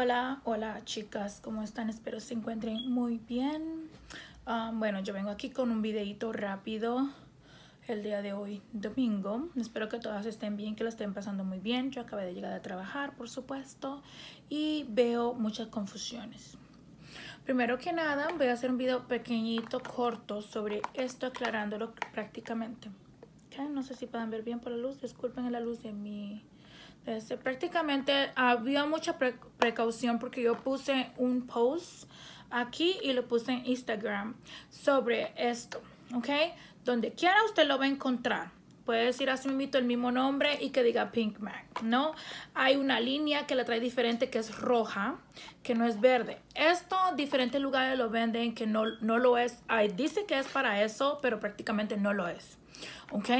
Hola, hola chicas, ¿cómo están? Espero se encuentren muy bien. Ah, bueno, yo vengo aquí con un videito rápido el día de hoy, domingo. Espero que todas estén bien, que lo estén pasando muy bien. Yo acabé de llegar a trabajar, por supuesto, y veo muchas confusiones. Primero que nada, voy a hacer un video pequeñito, corto, sobre esto, aclarándolo prácticamente. No sé si pueden ver bien por la luz, disculpen la luz de mi... Este, prácticamente había mucha precaución porque yo puse un post aquí y lo puse en Instagram sobre esto, ¿ok? Donde quiera usted lo va a encontrar. Puede decir así mismo el mismo nombre y que diga Pink Mac, ¿no? Hay una línea que la trae diferente que es roja, que no es verde. Esto diferentes lugares lo venden que no, no lo es. dice que es para eso, pero prácticamente no lo es, ¿ok?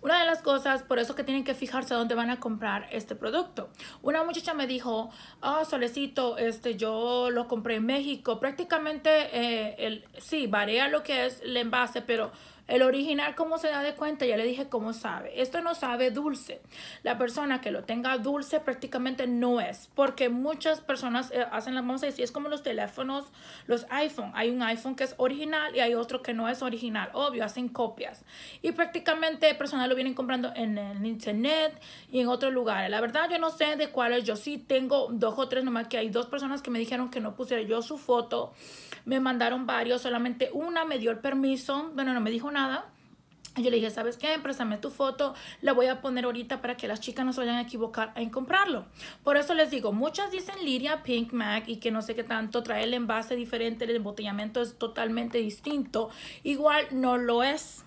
Una de las cosas, por eso que tienen que fijarse dónde van a comprar este producto. Una muchacha me dijo, ah, solecito, este, yo lo compré en México. Prácticamente, eh, el, sí, varía lo que es el envase, pero el original, cómo se da de cuenta, ya le dije cómo sabe. Esto no sabe dulce. La persona que lo tenga dulce prácticamente no es, porque muchas personas eh, hacen las vamos a decir, es como los teléfonos, los iPhone. Hay un iPhone que es original y hay otro que no es original. Obvio, hacen copias. Y prácticamente personas lo vienen comprando en el internet y en otros lugares. La verdad, yo no sé de cuáles. Yo sí tengo dos o tres nomás que hay dos personas que me dijeron que no pusiera yo su foto. Me mandaron varios, solamente una me dio el permiso. Bueno, no me dijo una yo le dije, ¿sabes qué? Préstame tu foto, la voy a poner ahorita para que las chicas no se vayan a equivocar en comprarlo. Por eso les digo, muchas dicen Liria Pink Mac y que no sé qué tanto, trae el envase diferente, el embotellamiento es totalmente distinto. Igual no lo es.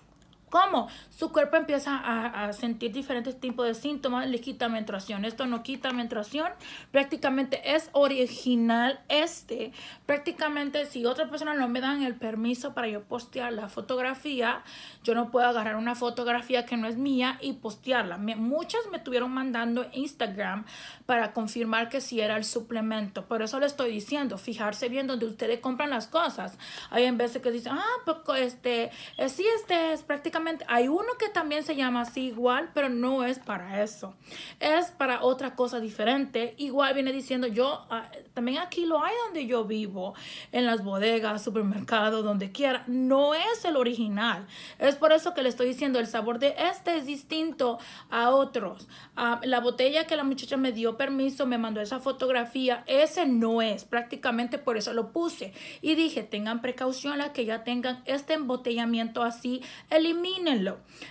¿Cómo? Su cuerpo empieza a, sentir diferentes tipos de síntomas, le quita menstruación. Esto no quita menstruación, prácticamente es original este. Prácticamente si otra persona no me dan el permiso para yo postear la fotografía, yo no puedo agarrar una fotografía que no es mía y postearla. muchas me estuvieron mandando Instagram para confirmar que si sí era el suplemento. Por eso le estoy diciendo, fijarse bien donde ustedes compran las cosas. Hay en veces que dicen, ah, pues este, eh, sí, este es prácticamente hay uno que también se llama así igual, pero no es para eso. Es para otra cosa diferente. Igual viene diciendo, yo ah, también aquí lo hay donde yo vivo, en las bodegas, supermercados, donde quiera. No es el original. Es por eso que le estoy diciendo, el sabor de este es distinto a otros. Ah, la botella que la muchacha me dio permiso, me mandó esa fotografía, ese no es. Prácticamente por eso lo puse. Y dije, tengan precaución las que ya tengan este embotellamiento así. Eliminen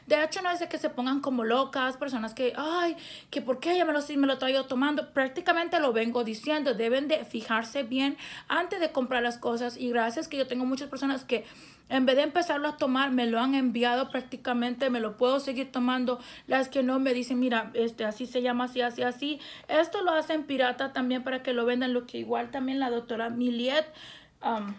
de hecho, no es de que se pongan como locas, personas que, ay, que por qué ya me lo, si me lo traigo tomando. Prácticamente lo vengo diciendo. Deben de fijarse bien antes de comprar las cosas. Y gracias que yo tengo muchas personas que en vez de empezarlo a tomar, me lo han enviado prácticamente, me lo puedo seguir tomando. Las que no me dicen, mira, este así se llama, así, así, así. Esto lo hacen pirata también para que lo vendan, lo que igual también la doctora Miliet. Um,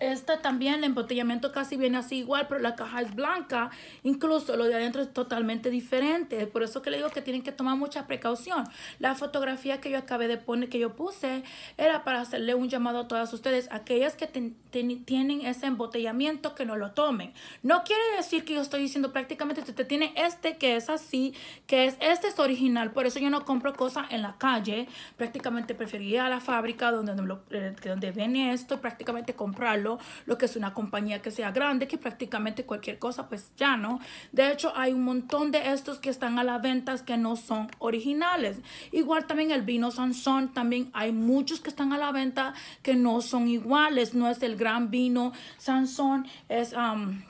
esta también, el embotellamiento casi viene así igual, pero la caja es blanca. Incluso lo de adentro es totalmente diferente. Por eso que le digo que tienen que tomar mucha precaución. La fotografía que yo acabé de poner, que yo puse, era para hacerle un llamado a todas ustedes. Aquellas que tienen ese embotellamiento, que no lo tomen. No quiere decir que yo estoy diciendo prácticamente usted tiene este que es así, que es este es original. Por eso yo no compro cosas en la calle. Prácticamente preferiría a la fábrica donde, donde, eh, donde viene esto, prácticamente comprarlo lo que es una compañía que sea grande, que prácticamente cualquier cosa, pues ya no. De hecho, hay un montón de estos que están a la venta que no son originales. Igual también el vino Sansón, también hay muchos que están a la venta que no son iguales. No es el gran vino Sansón, es... Um,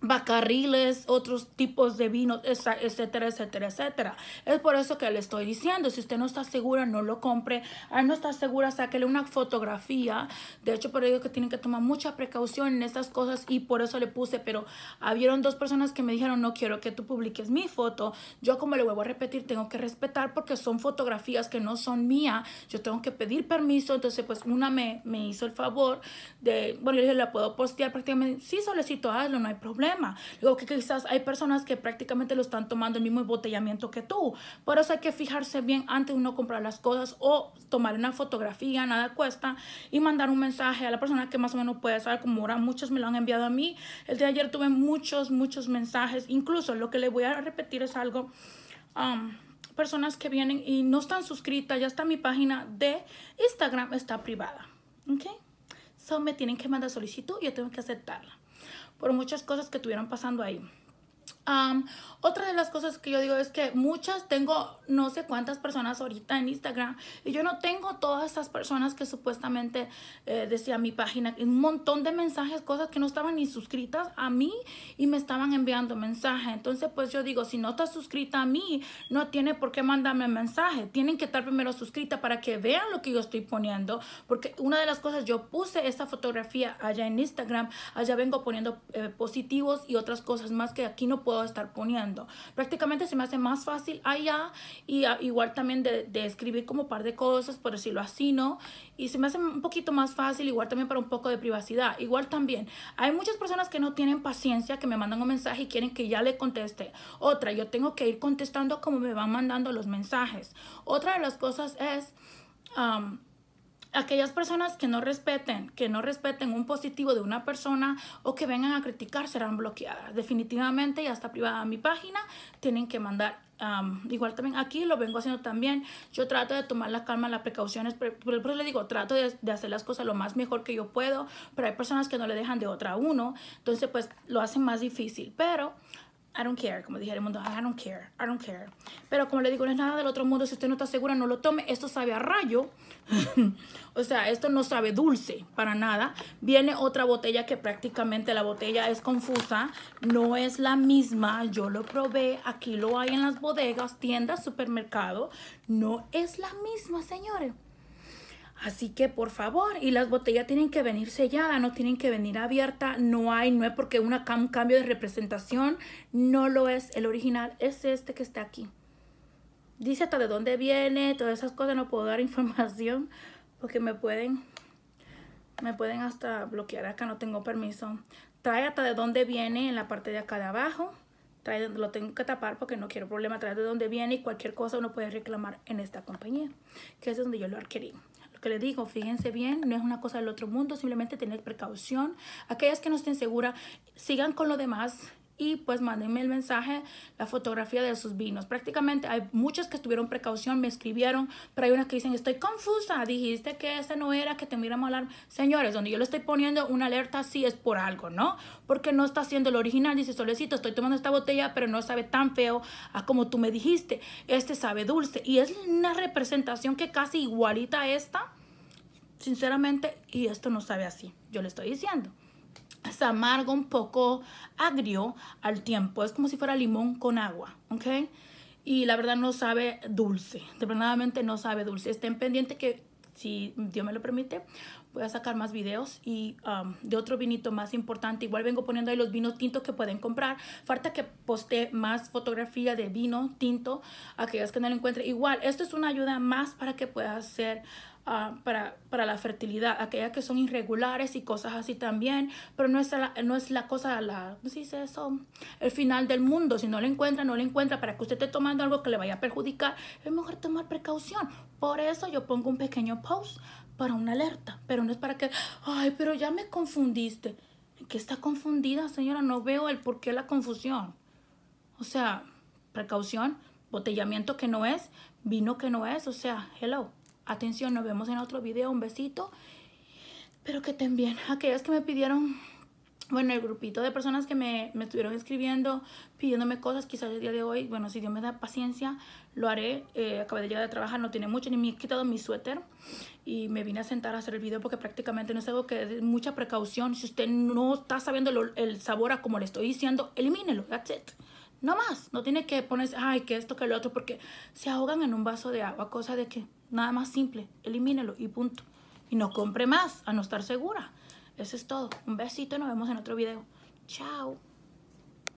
bacarriles, otros tipos de vinos, etcétera, etcétera, etcétera. Es por eso que le estoy diciendo, si usted no está segura, no lo compre. Ahí no está segura, sáquele una fotografía. De hecho, por ello que tienen que tomar mucha precaución en estas cosas y por eso le puse, pero habieron dos personas que me dijeron, no quiero que tú publiques mi foto. Yo como le vuelvo a repetir, tengo que respetar porque son fotografías que no son mías. Yo tengo que pedir permiso. Entonces, pues una me, me hizo el favor de, bueno, yo dije, la puedo postear prácticamente. Sí, solicito, hazlo, no hay problema luego que quizás hay personas que prácticamente lo están tomando el mismo embotellamiento que tú. Por eso hay que fijarse bien antes de uno comprar las cosas o tomar una fotografía, nada cuesta, y mandar un mensaje a la persona que más o menos puede saber, cómo ahora muchos me lo han enviado a mí. El día de ayer tuve muchos, muchos mensajes. Incluso lo que le voy a repetir es algo. Um, personas que vienen y no están suscritas, ya está mi página de Instagram, está privada. ¿Ok? So me tienen que mandar solicitud y yo tengo que aceptarla por muchas cosas que estuvieron pasando ahí otra de las cosas que yo digo es que muchas, tengo no sé cuántas personas ahorita en Instagram y yo no tengo todas esas personas que supuestamente eh, decía mi página, un montón de mensajes, cosas que no estaban ni suscritas a mí y me estaban enviando mensajes. Entonces, pues yo digo, si no estás suscrita a mí, no tiene por qué mandarme mensaje. Tienen que estar primero suscrita para que vean lo que yo estoy poniendo, porque una de las cosas, yo puse esta fotografía allá en Instagram, allá vengo poniendo eh, positivos y otras cosas más que aquí no puedo estar poniendo. Prácticamente se me hace más fácil allá y ah, igual también de, escribir como par de cosas, por decirlo así, ¿no? Y se me hace un poquito más fácil, igual también para un poco de privacidad. Igual también, hay muchas personas que no tienen paciencia, que me mandan un mensaje y quieren que ya le conteste. Otra, yo tengo que ir contestando como me van mandando los mensajes. Otra de las cosas es aquellas personas que no respeten, que no respeten un positivo de una persona o que vengan a criticar serán bloqueadas. Definitivamente y hasta privada mi página tienen que mandar. igual también aquí lo vengo haciendo también. Yo trato de tomar la calma, las precauciones, pero, eso le digo, trato de, hacer las cosas lo más mejor que yo puedo, pero hay personas que no le dejan de otra a uno, entonces pues lo hacen más difícil. Pero I don't care, como dijera el mundo, I don't care, I don't care. Pero como le digo, no es nada del otro mundo, si usted no está segura, no lo tome. Esto sabe a rayo, o sea, esto no sabe dulce para nada. Viene otra botella que prácticamente la botella es confusa, no es la misma. Yo lo probé, aquí lo hay en las bodegas, tiendas, supermercado. No es la misma, señores. Así que por favor, y las botellas tienen que venir selladas, no tienen que venir abierta, no hay, no es porque una, un cambio de representación, no lo es, el original es este que está aquí. Dice hasta de dónde viene, todas esas cosas, no puedo dar información porque me pueden, me pueden hasta bloquear acá, no tengo permiso. Trae hasta de dónde viene en la parte de acá de abajo, trae, lo tengo que tapar porque no quiero problema, trae de dónde viene y cualquier cosa uno puede reclamar en esta compañía, que es donde yo lo adquirí que le digo, fíjense bien, no es una cosa del otro mundo, simplemente tener precaución. Aquellas que no estén seguras, sigan con lo demás y pues mándenme el mensaje, la fotografía de sus vinos. Prácticamente hay muchas que tuvieron precaución, me escribieron, pero hay unas que dicen, estoy confusa, dijiste que ese no era, que te miramos hablar. Señores, donde yo le estoy poniendo una alerta, sí es por algo, ¿no? Porque no está siendo el original, dice, solecito, estoy tomando esta botella, pero no sabe tan feo a como tú me dijiste, este sabe dulce. Y es una representación que casi igualita a esta, sinceramente, y esto no sabe así, yo le estoy diciendo es amargo, un poco agrio al tiempo. Es como si fuera limón con agua, ¿ok? Y la verdad no sabe dulce, verdad, no sabe dulce. Estén pendientes que si Dios me lo permite, voy a sacar más videos y um, de otro vinito más importante. Igual vengo poniendo ahí los vinos tintos que pueden comprar. Falta que postee más fotografía de vino tinto, aquellas que no lo encuentren. Igual, esto es una ayuda más para que puedas hacer Ah, para, para, la fertilidad, aquellas que son irregulares y cosas así también, pero no es la, no es la cosa, la, no sé dice eso, el final del mundo, si no lo encuentra, no lo encuentra, para que usted esté tomando algo que le vaya a perjudicar, es mejor tomar precaución. Por eso yo pongo un pequeño post para una alerta, pero no es para que, ay, pero ya me confundiste. Que está confundida, señora, no veo el por qué la confusión. O sea, precaución, botellamiento que no es, vino que no es, o sea, hello. Atención, nos vemos en otro video. Un besito. Pero que estén bien. Aquellas que me pidieron, bueno, el grupito de personas que me, me estuvieron escribiendo, pidiéndome cosas, quizás el día de hoy, bueno, si Dios me da paciencia, lo haré. Eh, acabé de llegar de trabajar, no tiene mucho, ni me he quitado mi suéter. Y me vine a sentar a hacer el video porque prácticamente no es algo que es mucha precaución. Si usted no está sabiendo el, sabor a como le estoy diciendo, elimínelo. That's it. No más, no tiene que ponerse, ay, que esto, que lo otro, porque se ahogan en un vaso de agua, cosa de que nada más simple, elimínelo y punto. Y no compre más, a no estar segura. Eso es todo. Un besito y nos vemos en otro video. Chao.